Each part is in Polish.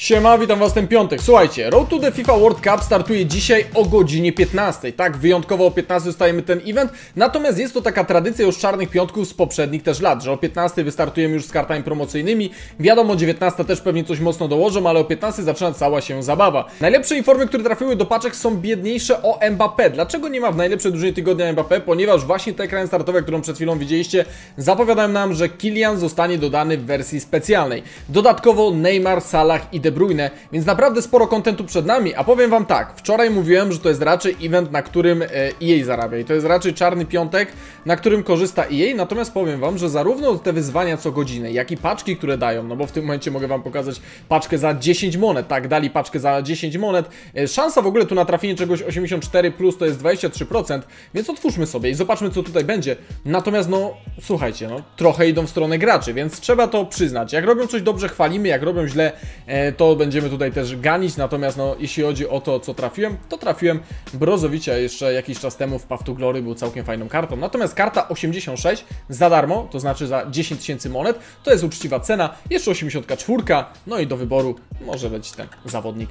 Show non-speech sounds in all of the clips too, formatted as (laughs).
Siema, witam was ten piątek. Słuchajcie, Road to the FIFA World Cup startuje dzisiaj o godzinie 15. Tak, wyjątkowo o 15 dostajemy ten event. Natomiast jest to taka tradycja już czarnych piątków z poprzednich też lat, że o 15 wystartujemy już z kartami promocyjnymi. Wiadomo, 19 też pewnie coś mocno dołożą, ale o 15 zaczyna cała się zabawa. Najlepsze informy, które trafiły do paczek są biedniejsze o Mbappé. Dlaczego nie ma w najlepszej drużynie tygodnia Mbappé? Ponieważ właśnie te ekrany startowe, którą przed chwilą widzieliście, zapowiadają nam, że Kilian zostanie dodany w wersji specjalnej. Dodatkowo Neymar, Salah i De De Bruyne, więc naprawdę sporo kontentu przed nami, a powiem wam tak, wczoraj mówiłem, że to jest raczej event, na którym EA e zarabia i to jest raczej czarny piątek, na którym korzysta EA, natomiast powiem wam, że zarówno te wyzwania co godzinę, jak i paczki, które dają, no bo w tym momencie mogę wam pokazać paczkę za 10 monet, tak, dali paczkę za 10 monet, e, szansa w ogóle tu na trafienie czegoś 84 plus to jest 23%, więc otwórzmy sobie i zobaczmy co tutaj będzie, natomiast no, słuchajcie, no, trochę idą w stronę graczy, więc trzeba to przyznać, jak robią coś dobrze chwalimy, jak robią źle, e, to będziemy tutaj też ganić, natomiast no, jeśli chodzi o to, co trafiłem, to trafiłem Brozowicia jeszcze jakiś czas temu w Path to Glory, był całkiem fajną kartą. Natomiast karta 86 za darmo, to znaczy za 10 tysięcy monet, to jest uczciwa cena, jeszcze 84, no i do wyboru może być ten zawodnik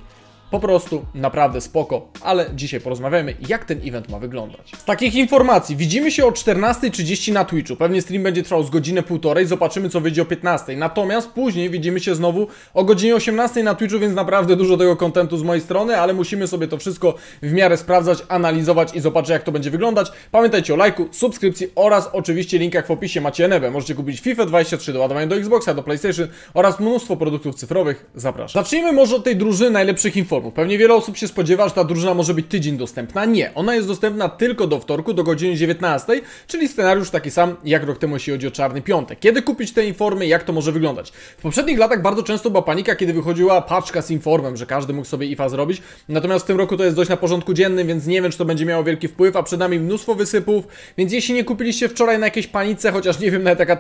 po prostu naprawdę spoko, ale dzisiaj porozmawiamy, jak ten event ma wyglądać. Z takich informacji, widzimy się o 14.30 na Twitchu. Pewnie stream będzie trwał z godziny półtorej, zobaczymy co wyjdzie o 15. Natomiast później widzimy się znowu o godzinie 18 na Twitchu, więc naprawdę dużo tego kontentu z mojej strony, ale musimy sobie to wszystko w miarę sprawdzać, analizować i zobaczyć jak to będzie wyglądać. Pamiętajcie o lajku, subskrypcji oraz oczywiście linkach w opisie macie NB. Możecie kupić FIFA 23 do ładowania do Xboxa, do PlayStation oraz mnóstwo produktów cyfrowych. Zapraszam. Zacznijmy może od tej drużyny najlepszych informacji wieczoru. Pewnie wiele osób się spodziewa, że ta drużyna może być tydzień dostępna. Nie, ona jest dostępna tylko do wtorku, do godziny 19, czyli scenariusz taki sam jak rok temu, jeśli chodzi o Czarny Piątek. Kiedy kupić te informy, jak to może wyglądać? W poprzednich latach bardzo często była panika, kiedy wychodziła paczka z informem, że każdy mógł sobie IFA zrobić. Natomiast w tym roku to jest dość na porządku dziennym, więc nie wiem, czy to będzie miało wielki wpływ, a przed nami mnóstwo wysypów, więc jeśli nie kupiliście wczoraj na jakiejś panice, chociaż nie wiem, nawet jaka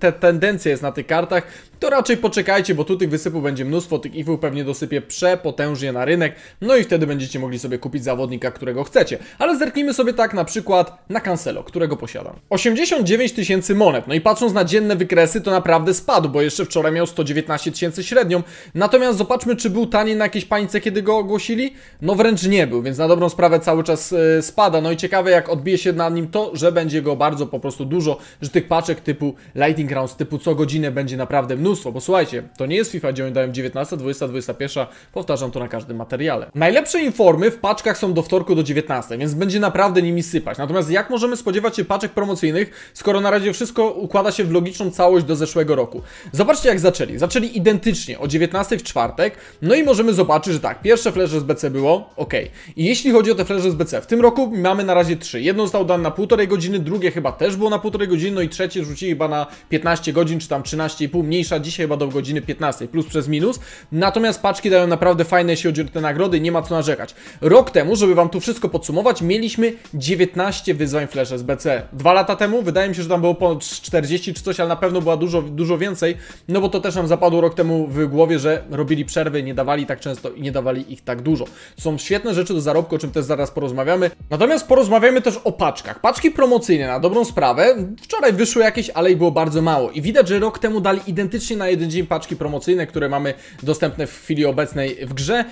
te, tendencja jest na tych kartach, to raczej poczekajcie, bo tu tych wysypów będzie mnóstwo, tych IFów pewnie dosypie przepotężnie na rynek, no i wtedy będziecie mogli sobie kupić zawodnika, którego chcecie. Ale zerknijmy sobie tak na przykład na Cancelo, którego posiadam. 89 tysięcy monet, no i patrząc na dzienne wykresy to naprawdę spadł, bo jeszcze wczoraj miał 119 tysięcy średnią. Natomiast zobaczmy, czy był taniej na jakiejś pańce, kiedy go ogłosili? No wręcz nie był, więc na dobrą sprawę cały czas e, spada. No i ciekawe, jak odbije się na nim to, że będzie go bardzo po prostu dużo, że tych paczek typu Lightning Rounds, typu co godzinę będzie naprawdę mnóstwo. Bo słuchajcie, to nie jest FIFA, gdzie oni dają 19, 20, 21, powtarzam to na każdym tym materiale. Najlepsze informy w paczkach są do wtorku do 19, więc będzie naprawdę nimi sypać. Natomiast jak możemy spodziewać się paczek promocyjnych, skoro na razie wszystko układa się w logiczną całość do zeszłego roku? Zobaczcie jak zaczęli. Zaczęli identycznie o 19 w czwartek, no i możemy zobaczyć, że tak, pierwsze flesze z BC było, ok. I jeśli chodzi o te flesze z BC, w tym roku mamy na razie trzy. Jedno zostało dane na półtorej godziny, drugie chyba też było na półtorej godziny, no i trzecie rzucili chyba na 15 godzin, czy tam 13,5, mniejsza dzisiaj chyba do godziny 15, plus przez minus. Natomiast paczki dają naprawdę fajne, jeśli chodzi te nagrody, nie ma co narzekać. Rok temu, żeby wam tu wszystko podsumować, mieliśmy 19 wyzwań Flash SBC. Dwa lata temu wydaje mi się, że tam było ponad 40 czy coś, ale na pewno była dużo, dużo więcej, no bo to też nam zapadło rok temu w głowie, że robili przerwy, nie dawali tak często i nie dawali ich tak dużo. Są świetne rzeczy do zarobku, o czym też zaraz porozmawiamy. Natomiast porozmawiamy też o paczkach. Paczki promocyjne na dobrą sprawę. Wczoraj wyszły jakieś, ale i było bardzo mało. I widać, że rok temu dali identycznie na jeden dzień paczki promocyjne, które mamy dostępne w chwili obecnej w grze.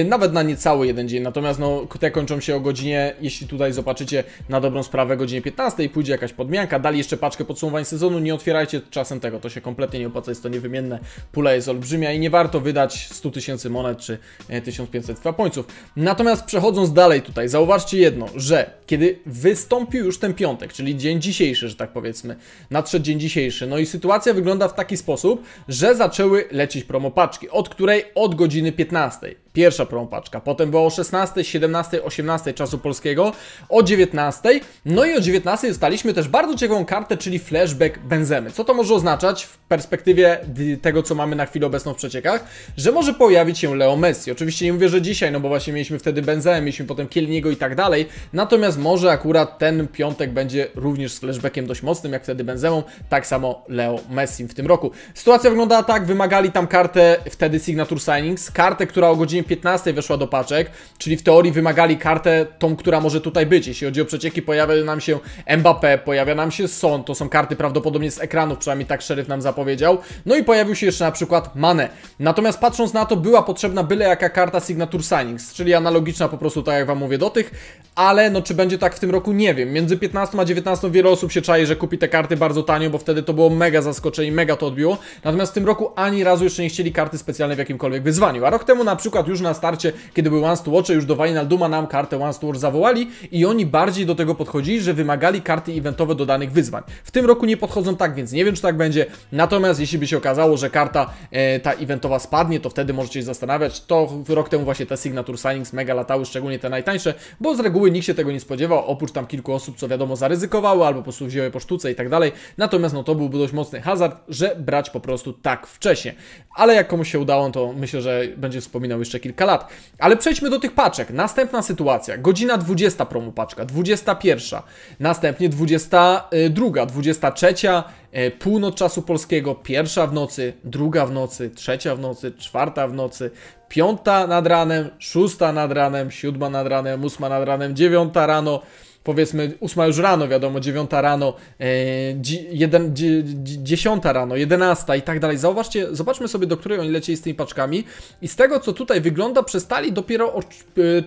Y, nawet na niecały jeden dzień. Natomiast no, te kończą się o godzinie, jeśli tutaj zobaczycie, na dobrą sprawę godzinie 15 pójdzie jakaś podmianka, dali jeszcze paczkę podsumowań sezonu, nie otwierajcie czasem tego, to się kompletnie nie opłaca, jest to niewymienne, pula jest olbrzymia i nie warto wydać 100 tysięcy monet czy 1500 e, fapońców. Natomiast przechodząc dalej tutaj, zauważcie jedno, że kiedy wystąpił już ten piątek, czyli dzień dzisiejszy, że tak powiedzmy, nadszedł dzień dzisiejszy, no i sytuacja wygląda w taki sposób, że zaczęły lecieć promopaczki, od której od godziny 15 pierwsza prąpaczka, potem było o 16, 17, 18 czasu polskiego, o 19, no i o 19 dostaliśmy też bardzo ciekawą kartę, czyli flashback Benzemy. Co to może oznaczać w perspektywie tego, co mamy na chwilę obecną w przeciekach? Że może pojawić się Leo Messi. Oczywiście nie mówię, że dzisiaj, no bo właśnie mieliśmy wtedy benzem, mieliśmy potem Kielniego i tak dalej, natomiast może akurat ten piątek będzie również z flashbackiem dość mocnym, jak wtedy Benzemą, tak samo Leo Messi w tym roku. Sytuacja wyglądała tak, wymagali tam kartę wtedy Signature Signings, kartę, która o godzinie 15 15 weszła do paczek, czyli w teorii wymagali kartę tą, która może tutaj być. Jeśli chodzi o przecieki, pojawia nam się Mbappé, pojawia nam się Son, to są karty prawdopodobnie z ekranów, przynajmniej tak szeryf nam zapowiedział. No i pojawił się jeszcze na przykład Mane. Natomiast patrząc na to, była potrzebna byle jaka karta Signature Signings, czyli analogiczna po prostu, tak jak wam mówię, do tych, ale no czy będzie tak w tym roku, nie wiem. Między 15 a 19 wiele osób się czai, że kupi te karty bardzo tanio, bo wtedy to było mega zaskoczenie, mega to odbiło. Natomiast w tym roku ani razu jeszcze nie chcieli karty specjalnej w jakimkolwiek wyzwaniu. A rok temu na przykład już na na starcie, kiedy były Once to Watch, już do Duma nam kartę Once to Watch zawołali i oni bardziej do tego podchodzili, że wymagali karty eventowe do danych wyzwań. W tym roku nie podchodzą tak, więc nie wiem, czy tak będzie. Natomiast jeśli by się okazało, że karta e, ta eventowa spadnie, to wtedy możecie się zastanawiać. To rok temu właśnie te Signature Signings mega latały, szczególnie te najtańsze, bo z reguły nikt się tego nie spodziewał, oprócz tam kilku osób, co wiadomo, zaryzykowały albo po prostu wzięły po sztuce i tak dalej. Natomiast no to byłby dość mocny hazard, że brać po prostu tak wcześnie. Ale jak komuś się udało, to myślę, że będzie wspominał jeszcze kilka kilka lat. Ale przejdźmy do tych paczek. Następna sytuacja. Godzina 20 promu paczka, 21, następnie 22, 23, e, e, północ czasu polskiego, pierwsza w nocy, druga w nocy, trzecia w nocy, czwarta w nocy, piąta nad ranem, szósta nad ranem, siódma nad ranem, ósma nad ranem, dziewiąta rano, powiedzmy ósma już rano, wiadomo, dziewiąta rano, e, dziesiąta rano, jedenasta i tak dalej. Zauważcie, zobaczmy sobie, do której oni lecieli z tymi paczkami. I z tego, co tutaj wygląda, przestali dopiero o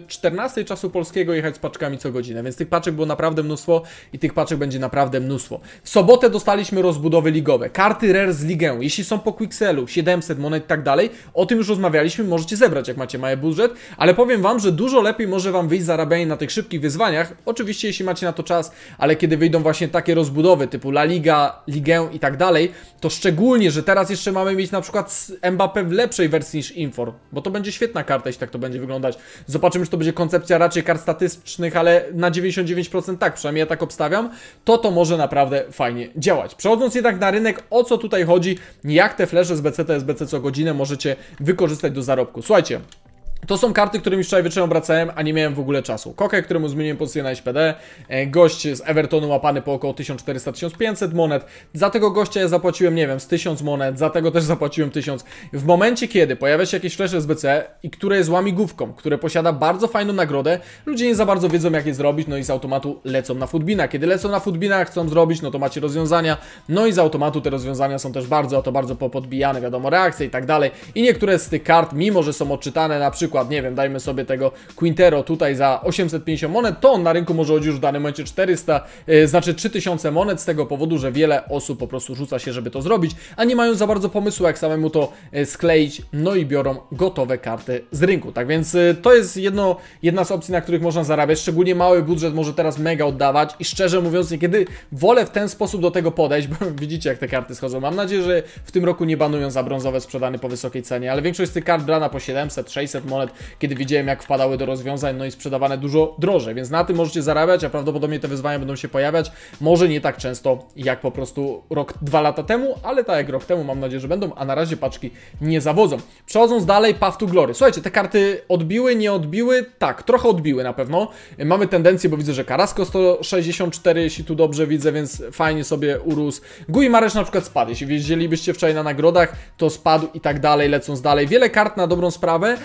14 e, czasu polskiego jechać z paczkami co godzinę, więc tych paczek było naprawdę mnóstwo i tych paczek będzie naprawdę mnóstwo. W sobotę dostaliśmy rozbudowy ligowe, karty rare z ligę, jeśli są po quickselu, 700 monet i tak dalej, o tym już rozmawialiśmy, możecie zebrać, jak macie mały budżet, ale powiem Wam, że dużo lepiej może Wam wyjść zarabianie na tych szybkich wyzwaniach, oczywiście jeśli macie na to czas, ale kiedy wyjdą właśnie takie rozbudowy typu La Liga, Ligę i tak dalej, to szczególnie, że teraz jeszcze mamy mieć na przykład Mbappé w lepszej wersji niż Infor, bo to będzie świetna karta, jeśli tak to będzie wyglądać. Zobaczymy, czy to będzie koncepcja raczej kart statystycznych, ale na 99% tak, przynajmniej ja tak obstawiam, to to może naprawdę fajnie działać. Przechodząc jednak na rynek, o co tutaj chodzi, jak te flesze z BCT, SBC co godzinę możecie wykorzystać do zarobku. Słuchajcie, to są karty, którymi wczoraj wieczorem obracałem, a nie miałem w ogóle czasu. Koke, któremu zmieniłem pozycję na SPD, e, gość z Evertonu łapany po około 1400-1500 monet. Za tego gościa ja zapłaciłem, nie wiem, z 1000 monet, za tego też (laughs) zapłaciłem 1000. W momencie, kiedy pojawia się jakieś flesze z BC i które jest łamigłówką, które posiada bardzo fajną nagrodę, ludzie nie za bardzo wiedzą, jak je zrobić, no i z automatu lecą na futbina. Kiedy lecą na futbina, chcą zrobić, no to macie rozwiązania, no i z automatu te rozwiązania są też bardzo, a to bardzo popodbijane, wiadomo, reakcje i tak dalej. I niektóre z tych kart, mimo że są odczytane na przykład przykład, nie wiem, dajmy sobie tego Quintero tutaj za 850 monet, to on na rynku może odjść już w danym momencie 400, yy, e, znaczy 3000 monet z tego powodu, że wiele osób po prostu rzuca się, żeby to zrobić, a nie mają za bardzo pomysłu, jak samemu to e, skleić, no i biorą gotowe karty z rynku. Tak więc e, to jest jedno, jedna z opcji, na których można zarabiać, szczególnie mały budżet może teraz mega oddawać i szczerze mówiąc, niekiedy wolę w ten sposób do tego podejść, bo (laughs) widzicie jak te karty schodzą. Mam nadzieję, że w tym roku nie banują za brązowe sprzedane po wysokiej cenie, ale większość z tych kart brana po 700, 600 monet kiedy widziałem jak wpadały do rozwiązań, no i sprzedawane dużo drożej, więc na tym możecie zarabiać, a prawdopodobnie te wyzwania będą się pojawiać, może nie tak często jak po prostu rok, dwa lata temu, ale tak jak rok temu mam nadzieję, że będą, a na razie paczki nie zawodzą. Przechodząc dalej, Path to Glory. Słuchajcie, te karty odbiły, nie odbiły? Tak, trochę odbiły na pewno. Mamy tendencję, bo widzę, że Karasko 164, jeśli tu dobrze widzę, więc fajnie sobie urósł. Gui Maresz na przykład spadł, jeśli wiedzielibyście wczoraj na nagrodach, to spadł i tak dalej, lecąc dalej. Wiele kart na dobrą sprawę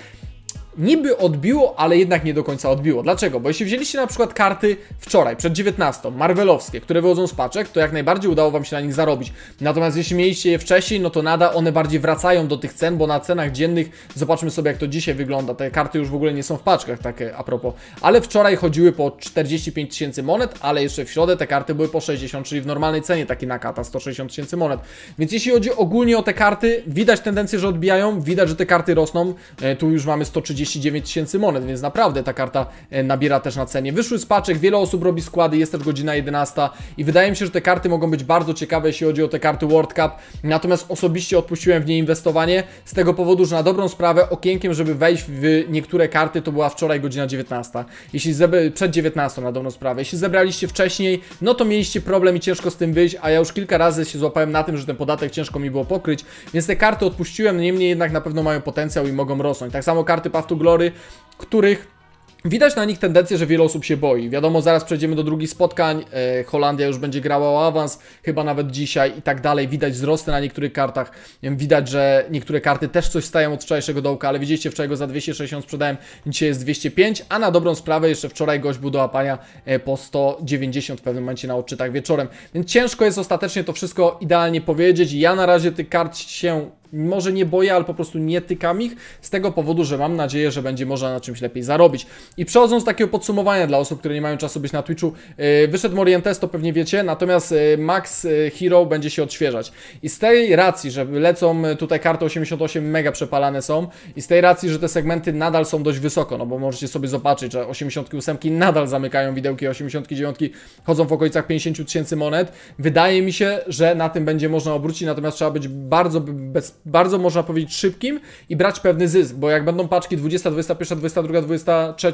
niby odbiło, ale jednak nie do końca odbiło. Dlaczego? Bo jeśli wzięliście na przykład karty wczoraj, przed 19, marvelowskie, które wychodzą z paczek, to jak najbardziej udało Wam się na nich zarobić. Natomiast jeśli mieliście je wcześniej, no to nada, one bardziej wracają do tych cen, bo na cenach dziennych, zobaczmy sobie jak to dzisiaj wygląda, te karty już w ogóle nie są w paczkach, takie a propos. Ale wczoraj chodziły po 45 tysięcy monet, ale jeszcze w środę te karty były po 60, czyli w normalnej cenie taki nakata 160 tysięcy monet. Więc jeśli chodzi ogólnie o te karty, widać tendencję, że odbijają, widać, że te karty rosną. E, tu już mamy 130 39 tysięcy monet, więc naprawdę ta karta e, nabiera też na cenie. Wyszły z paczek, wiele osób robi składy, jest też godzina 11 i wydaje mi się, że te karty mogą być bardzo ciekawe, jeśli chodzi o te karty World Cup. Natomiast osobiście odpuściłem w nie inwestowanie z tego powodu, że na dobrą sprawę okienkiem, żeby wejść w niektóre karty, to była wczoraj godzina 19. Jeśli przed 19 na dobrą sprawę. Jeśli zebraliście wcześniej, no to mieliście problem i ciężko z tym wyjść, a ja już kilka razy się złapałem na tym, że ten podatek ciężko mi było pokryć, więc te karty odpuściłem, niemniej jednak na pewno mają potencjał i mogą rosnąć. Tak samo karty Path Glory, których Widać na nich tendencję, że wiele osób się boi. Wiadomo, zaraz przejdziemy do drugich spotkań. E, Holandia już będzie grała o awans, chyba nawet dzisiaj i tak dalej. Widać wzrosty na niektórych kartach. Widać, że niektóre karty też coś stają od wczorajszego dołka, ale widzieliście, wczoraj go za 260 sprzedałem, dzisiaj jest 205, a na dobrą sprawę jeszcze wczoraj gość był do łapania e, po 190 w pewnym momencie na odczytach wieczorem. Więc ciężko jest ostatecznie to wszystko idealnie powiedzieć. Ja na razie tych kart się może nie boję, ale po prostu nie tykam ich z tego powodu, że mam nadzieję, że będzie można na czymś lepiej zarobić. I przechodząc do takiego podsumowania dla osób, które nie mają czasu być na Twitchu, y, wyszedł Morientes, to pewnie wiecie, natomiast y, Max y, Hero będzie się odświeżać. I z tej racji, że lecą tutaj karty 88 mega przepalane są i z tej racji, że te segmenty nadal są dość wysoko, no bo możecie sobie zobaczyć, że 88 nadal zamykają widełki, 89 chodzą w okolicach 50 tysięcy monet. Wydaje mi się, że na tym będzie można obrócić, natomiast trzeba być bardzo bez bardzo można powiedzieć szybkim i brać pewny zysk, bo jak będą paczki 20, 21, 22, 23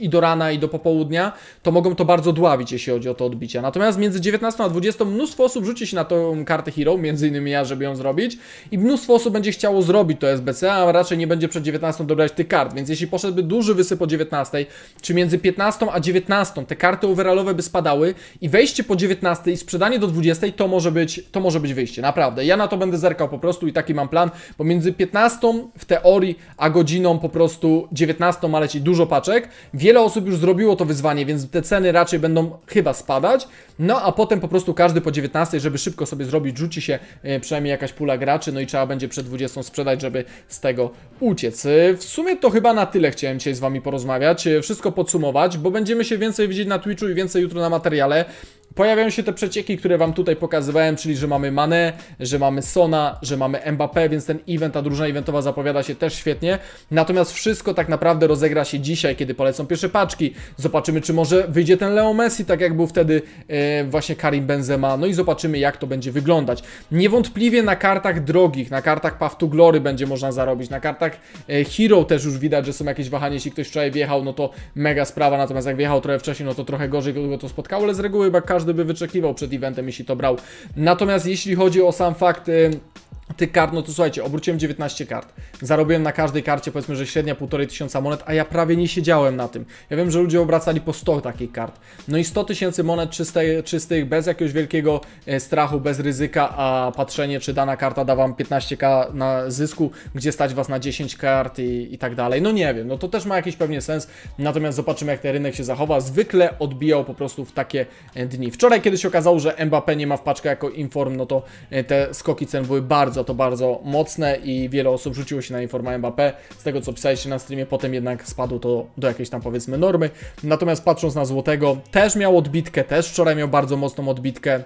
i do rana i do popołudnia, to mogą to bardzo dławić, jeśli chodzi o to odbicie. Natomiast między 19 a 20 mnóstwo osób rzuci się na tą kartę Hero, między innymi ja, żeby ją zrobić i mnóstwo osób będzie chciało zrobić to SBC, a raczej nie będzie przed 19 dobrać tych kart, więc jeśli poszedłby duży wysyp o 19, czy między 15 a 19 te karty overallowe by spadały i wejście po 19 i sprzedanie do 20 to może być, to może być wyjście, naprawdę. Ja na to będę zerkał po prostu i taki mam mam plan, bo między 15 w teorii, a godziną po prostu 19 ma lecieć dużo paczek. Wiele osób już zrobiło to wyzwanie, więc te ceny raczej będą chyba spadać. No a potem po prostu każdy po 19, żeby szybko sobie zrobić, rzuci się e, przynajmniej jakaś pula graczy, no i trzeba będzie przed 20 sprzedać, żeby z tego uciec. E, w sumie to chyba na tyle chciałem dzisiaj z Wami porozmawiać, e, wszystko podsumować, bo będziemy się więcej widzieć na Twitchu i więcej jutro na materiale. Pojawiają się te przecieki, które Wam tutaj pokazywałem, czyli że mamy Mane, że mamy Sona, że mamy Mbappé, więc ten event, ta drużyna eventowa zapowiada się też świetnie. Natomiast wszystko tak naprawdę rozegra się dzisiaj, kiedy polecą pierwsze paczki. Zobaczymy, czy może wyjdzie ten Leo Messi, tak jak był wtedy e, właśnie Karim Benzema. No i zobaczymy, jak to będzie wyglądać. Niewątpliwie na kartach drogich, na kartach Path to Glory będzie można zarobić, na kartach e, Hero też już widać, że są jakieś wahania. Jeśli ktoś wczoraj wjechał, no to mega sprawa, natomiast jak wjechał trochę wcześniej, no to trochę gorzej go to spotkało, ale z reguły chyba każdy każdy by wyczekiwał przed eventem, jeśli to brał. Natomiast jeśli chodzi o sam fakt y, tych kart, no to słuchajcie, obróciłem 19 kart. Zarobiłem na każdej karcie powiedzmy, że średnia tysiąca monet, a ja prawie nie siedziałem na tym. Ja wiem, że ludzie obracali po 100 takich kart. No i 100 tysięcy monet czystych, bez jakiegoś wielkiego e, strachu, bez ryzyka, a patrzenie, czy dana karta da wam 15k na zysku, gdzie stać was na 10 kart i, i tak dalej. No nie wiem, no to też ma jakiś pewnie sens, natomiast zobaczymy, jak ten rynek się zachowa. Zwykle odbijał po prostu w takie e, dni. Wczoraj, kiedy się okazało, że Mbappé nie ma w paczkę jako inform, no to e, te skoki cen były bardzo to to bardzo mocne i wiele osób rzuciło się na informa Mbappé. Z tego co pisaliście na streamie, potem jednak spadło to do jakiejś tam powiedzmy normy. Natomiast patrząc na złotego, też miał odbitkę, też wczoraj miał bardzo mocną odbitkę.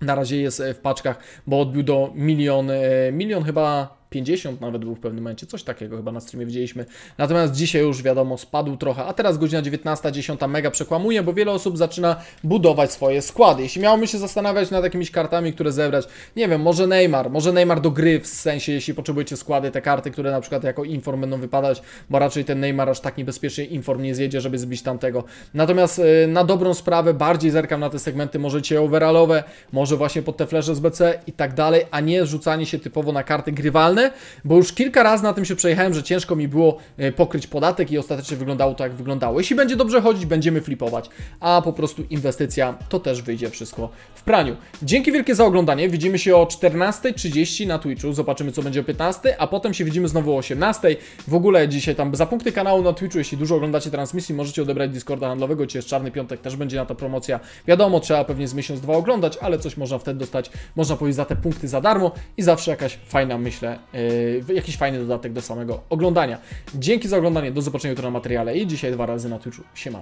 Na razie jest e, w paczkach, bo odbił do milion, e, milion chyba 50 nawet był w pewnym momencie, coś takiego chyba na streamie widzieliśmy. Natomiast dzisiaj już wiadomo, spadł trochę, a teraz godzina 19.10 mega przekłamuje, bo wiele osób zaczyna budować swoje składy. Jeśli miałoby się zastanawiać nad jakimiś kartami, które zebrać, nie wiem, może Neymar, może Neymar do gry, w sensie jeśli potrzebujecie składy, te karty, które na przykład jako inform będą wypadać, bo raczej ten Neymar aż tak niebezpiecznie inform nie zjedzie, żeby zbić tamtego. Natomiast e, na dobrą sprawę bardziej zerkam na te segmenty, możecie overallowe, może właśnie pod te flesze z BC i tak dalej, a nie rzucanie się typowo na karty grywalne, zmiany, bo już kilka razy na tym się przejechałem, że ciężko mi było e, pokryć podatek i ostatecznie wyglądało to jak wyglądało. Jeśli będzie dobrze chodzić, będziemy flipować, a po prostu inwestycja to też wyjdzie wszystko w praniu. Dzięki wielkie za oglądanie, widzimy się o 14.30 na Twitchu, zobaczymy co będzie o 15.00, a potem się widzimy znowu o 18.00. W ogóle dzisiaj tam za punkty kanału na Twitchu, jeśli dużo oglądacie transmisji, możecie odebrać Discorda handlowego, czy jest Czarny Piątek, też będzie na to promocja. Wiadomo, trzeba pewnie z miesiąc, dwa oglądać, ale coś można wtedy dostać, można powiedzieć za te punkty za darmo i zawsze jakaś fajna, myślę, yy, jakiś fajny dodatek do samego oglądania. Dzięki za oglądanie, do zobaczenia jutro na materiale i dzisiaj dwa razy na Twitchu. Siema.